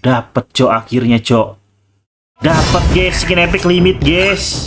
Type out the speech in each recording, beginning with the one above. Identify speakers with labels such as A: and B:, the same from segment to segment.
A: Dapat, Cok. Akhirnya, Cok. Dapat, guys. Skin epic limit, guys.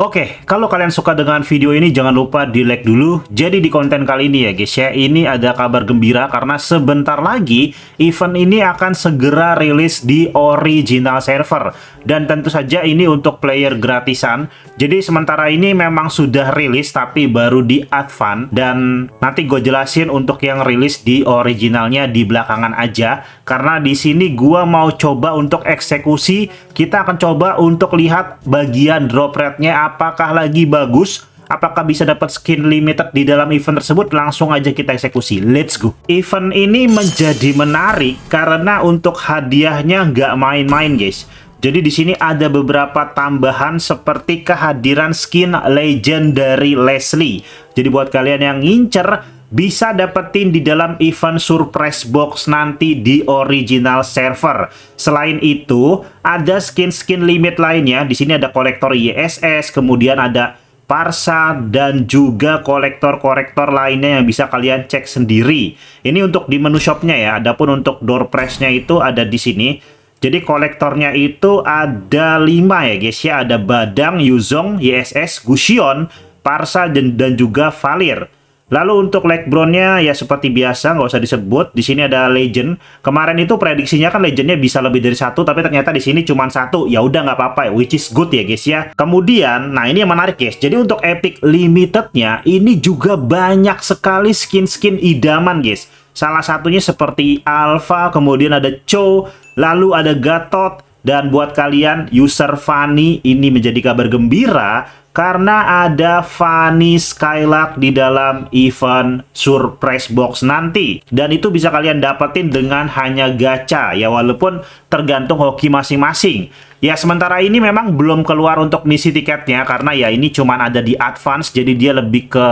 A: Oke, okay, kalau kalian suka dengan video ini jangan lupa di like dulu. Jadi di konten kali ini ya guys ya, ini ada kabar gembira karena sebentar lagi event ini akan segera rilis di original server. Dan tentu saja ini untuk player gratisan. Jadi sementara ini memang sudah rilis tapi baru di advance. Dan nanti gue jelasin untuk yang rilis di originalnya di belakangan aja karena di sini gua mau coba untuk eksekusi kita akan coba untuk lihat bagian drop rate-nya apakah lagi bagus apakah bisa dapat skin limited di dalam event tersebut langsung aja kita eksekusi let's go event ini menjadi menarik karena untuk hadiahnya nggak main-main guys jadi di sini ada beberapa tambahan seperti kehadiran skin legendary Leslie. Jadi buat kalian yang ngincer bisa dapetin di dalam event surprise box nanti di original server. Selain itu, ada skin-skin limit lainnya. Di sini ada kolektor ISS, kemudian ada Parsa dan juga kolektor-kolektor lainnya yang bisa kalian cek sendiri. Ini untuk di menu shopnya ya. Adapun untuk door itu ada di sini. Jadi kolektornya itu ada 5 ya guys ya. Ada Badang, Yuzong, YSS, Gusion, Parsa, dan juga Valir. Lalu untuk leg brownnya ya seperti biasa nggak usah disebut. Di sini ada legend. Kemarin itu prediksinya kan legendnya bisa lebih dari satu, tapi ternyata di sini cuma satu. Ya udah nggak apa-apa, ya, which is good ya guys ya. Kemudian, nah ini yang menarik guys. Jadi untuk epic limitednya ini juga banyak sekali skin-skin idaman guys. Salah satunya seperti Alpha, kemudian ada Cho, Lalu ada Gatot dan buat kalian user Fani ini menjadi kabar gembira karena ada Fanny Skylark di dalam event surprise box nanti. Dan itu bisa kalian dapetin dengan hanya gacha ya walaupun tergantung hoki masing-masing. Ya sementara ini memang belum keluar untuk misi tiketnya karena ya ini cuma ada di advance jadi dia lebih ke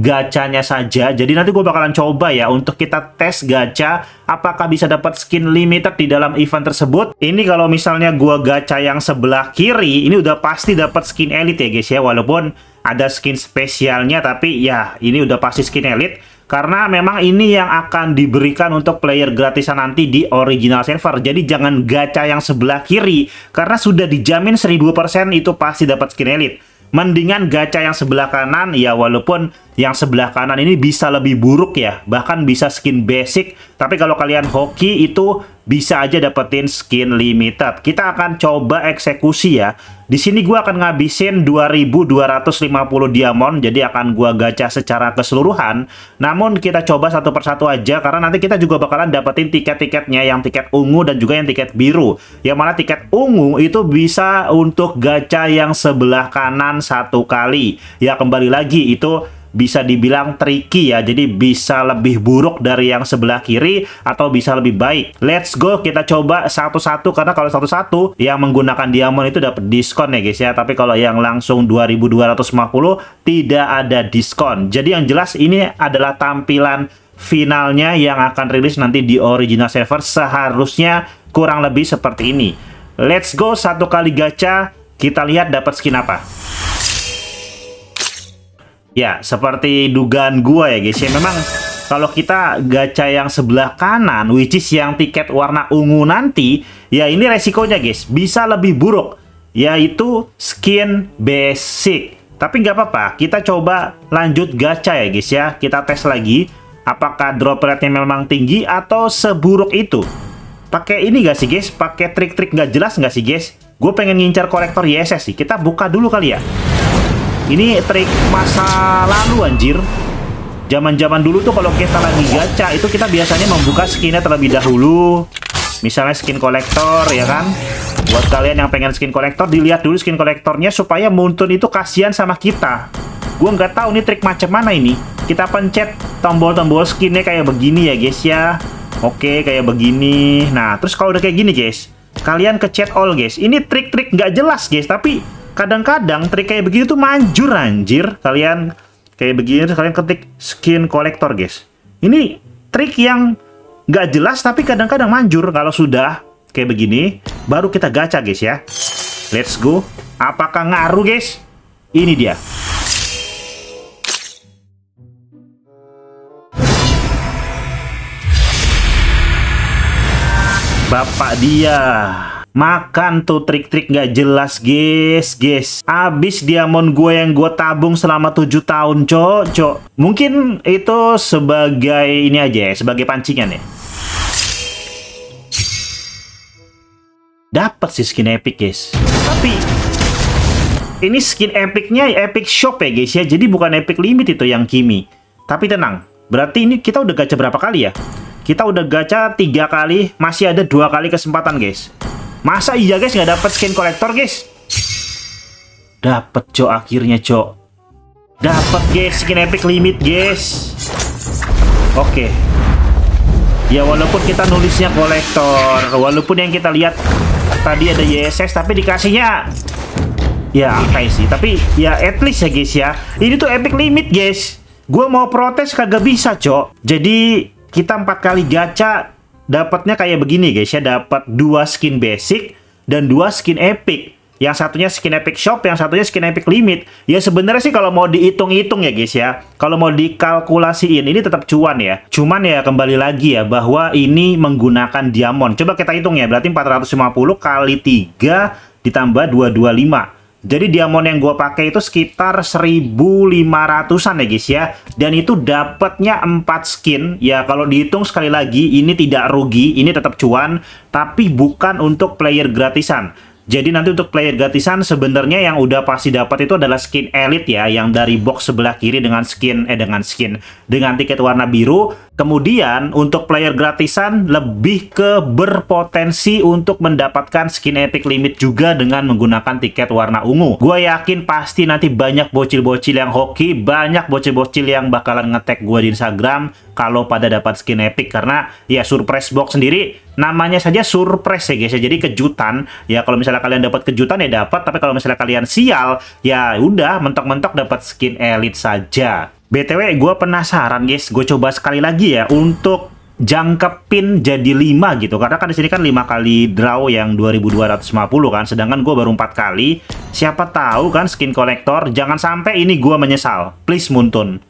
A: gacanya saja. Jadi nanti gue bakalan coba ya untuk kita tes gacha apakah bisa dapat skin limited di dalam event tersebut. Ini kalau misalnya gue gacha yang sebelah kiri ini udah pasti dapat skin elite ya guys ya ya walaupun ada skin spesialnya tapi ya ini udah pasti skin elite karena memang ini yang akan diberikan untuk player gratisan nanti di original server. Jadi jangan gacha yang sebelah kiri karena sudah dijamin 1000% itu pasti dapat skin elite. Mendingan gacha yang sebelah kanan ya walaupun yang sebelah kanan ini bisa lebih buruk ya bahkan bisa skin basic tapi kalau kalian hoki itu bisa aja dapetin skin limited kita akan coba eksekusi ya di sini gua akan ngabisin 2250 diamond jadi akan gua gacha secara keseluruhan namun kita coba satu persatu aja karena nanti kita juga bakalan dapetin tiket-tiketnya yang tiket ungu dan juga yang tiket biru yang mana tiket ungu itu bisa untuk gacha yang sebelah kanan satu kali ya kembali lagi itu bisa dibilang tricky ya. Jadi bisa lebih buruk dari yang sebelah kiri atau bisa lebih baik. Let's go kita coba satu-satu karena kalau satu-satu yang menggunakan diamond itu dapat diskon ya guys ya. Tapi kalau yang langsung 2250 tidak ada diskon. Jadi yang jelas ini adalah tampilan finalnya yang akan rilis nanti di original server seharusnya kurang lebih seperti ini. Let's go satu kali gacha, kita lihat dapat skin apa. Ya, seperti dugaan gua ya guys ya, memang kalau kita gacha yang sebelah kanan, which is yang tiket warna ungu nanti, ya ini resikonya guys, bisa lebih buruk, yaitu skin basic. Tapi nggak apa-apa, kita coba lanjut gacha ya guys ya, kita tes lagi apakah drop rate-nya memang tinggi atau seburuk itu. Pakai ini nggak sih guys, pakai trik-trik nggak jelas nggak sih guys? Gue pengen ngincar kolektor YSS sih, kita buka dulu kali ya. Ini trik masa lalu anjir. Zaman-zaman dulu tuh kalau kita lagi gacha itu kita biasanya membuka skinnya terlebih dahulu. Misalnya skin kolektor ya kan. Buat kalian yang pengen skin kolektor dilihat dulu skin kolektornya supaya Muntun itu kasihan sama kita. Gue nggak tahu nih trik macam mana ini. Kita pencet tombol-tombol skinnya kayak begini ya guys ya. Oke kayak begini. Nah terus kalau udah kayak gini guys. Kalian ke chat all guys. Ini trik-trik nggak -trik jelas guys tapi kadang-kadang trik kayak begini tuh manjur anjir kalian kayak begini tuh kalian ketik skin kolektor guys ini trik yang nggak jelas tapi kadang-kadang manjur kalau sudah kayak begini baru kita gacha guys ya let's go apakah ngaruh guys ini dia bapak dia Makan tuh trik-trik gak jelas, guys, guys. Abis diamond gue yang gue tabung selama 7 tahun, cok, cok. Mungkin itu sebagai ini aja ya, sebagai pancingan ya. Dapat sih skin epic, guys. Tapi ini skin epicnya epic shop ya, guys ya. Jadi bukan epic limit itu yang Kimi. Tapi tenang, berarti ini kita udah gacha berapa kali ya? Kita udah gacha tiga kali, masih ada dua kali kesempatan, guys. Masa iya guys nggak dapat skin kolektor guys? Dapat cok akhirnya cok Dapat guys skin epic limit guys. Oke. Okay. Ya walaupun kita nulisnya kolektor, walaupun yang kita lihat tadi ada YSS tapi dikasihnya ya apa sih. Tapi ya at least ya guys ya. Ini tuh epic limit guys. Gue mau protes kagak bisa, Cok. Jadi kita empat kali gacha dapatnya kayak begini guys ya dapat dua skin basic dan dua skin epic yang satunya skin epic shop yang satunya skin epic limit ya sebenarnya sih kalau mau dihitung-hitung ya guys ya kalau mau dikalkulasiin ini tetap cuan ya cuman ya kembali lagi ya bahwa ini menggunakan diamond coba kita hitung ya berarti 450 kali 3 ditambah 225 jadi diamond yang gue pakai itu sekitar 1500-an ya guys ya. Dan itu dapatnya 4 skin. Ya kalau dihitung sekali lagi ini tidak rugi, ini tetap cuan. Tapi bukan untuk player gratisan. Jadi nanti untuk player gratisan sebenarnya yang udah pasti dapat itu adalah skin elite ya yang dari box sebelah kiri dengan skin eh dengan skin dengan tiket warna biru Kemudian untuk player gratisan lebih ke berpotensi untuk mendapatkan skin epic limit juga dengan menggunakan tiket warna ungu. Gue yakin pasti nanti banyak bocil-bocil yang hoki, banyak bocil-bocil yang bakalan ngetek gue di Instagram kalau pada dapat skin epic karena ya surprise box sendiri namanya saja surprise ya guys ya. Jadi kejutan ya kalau misalnya kalian dapat kejutan ya dapat tapi kalau misalnya kalian sial ya udah mentok-mentok dapat skin elite saja. BTW gue penasaran guys, gue coba sekali lagi ya untuk jangka pin jadi 5 gitu. Karena kan di sini kan 5 kali draw yang 2250 kan, sedangkan gue baru 4 kali. Siapa tahu kan skin kolektor, jangan sampai ini gue menyesal. Please Muntun.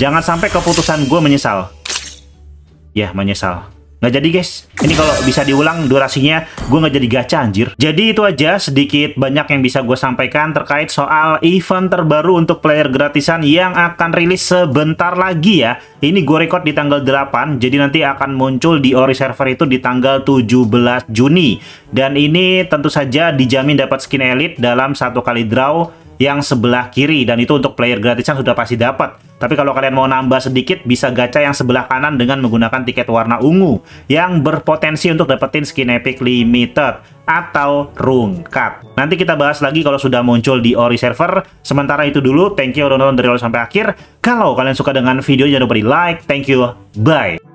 A: Jangan sampai keputusan gue menyesal. Ya, menyesal. Nggak jadi guys, ini kalau bisa diulang durasinya gue nggak jadi gacha anjir. Jadi itu aja sedikit banyak yang bisa gue sampaikan terkait soal event terbaru untuk player gratisan yang akan rilis sebentar lagi ya. Ini gue record di tanggal 8, jadi nanti akan muncul di Ori server itu di tanggal 17 Juni. Dan ini tentu saja dijamin dapat skin elite dalam satu kali draw yang sebelah kiri dan itu untuk player gratisan sudah pasti dapat. Tapi kalau kalian mau nambah sedikit bisa gacha yang sebelah kanan dengan menggunakan tiket warna ungu yang berpotensi untuk dapetin skin epic limited atau card. Nanti kita bahas lagi kalau sudah muncul di Ori server. Sementara itu dulu, thank you udah nonton dari awal sampai akhir. Kalau kalian suka dengan video jangan lupa di like. Thank you. Bye.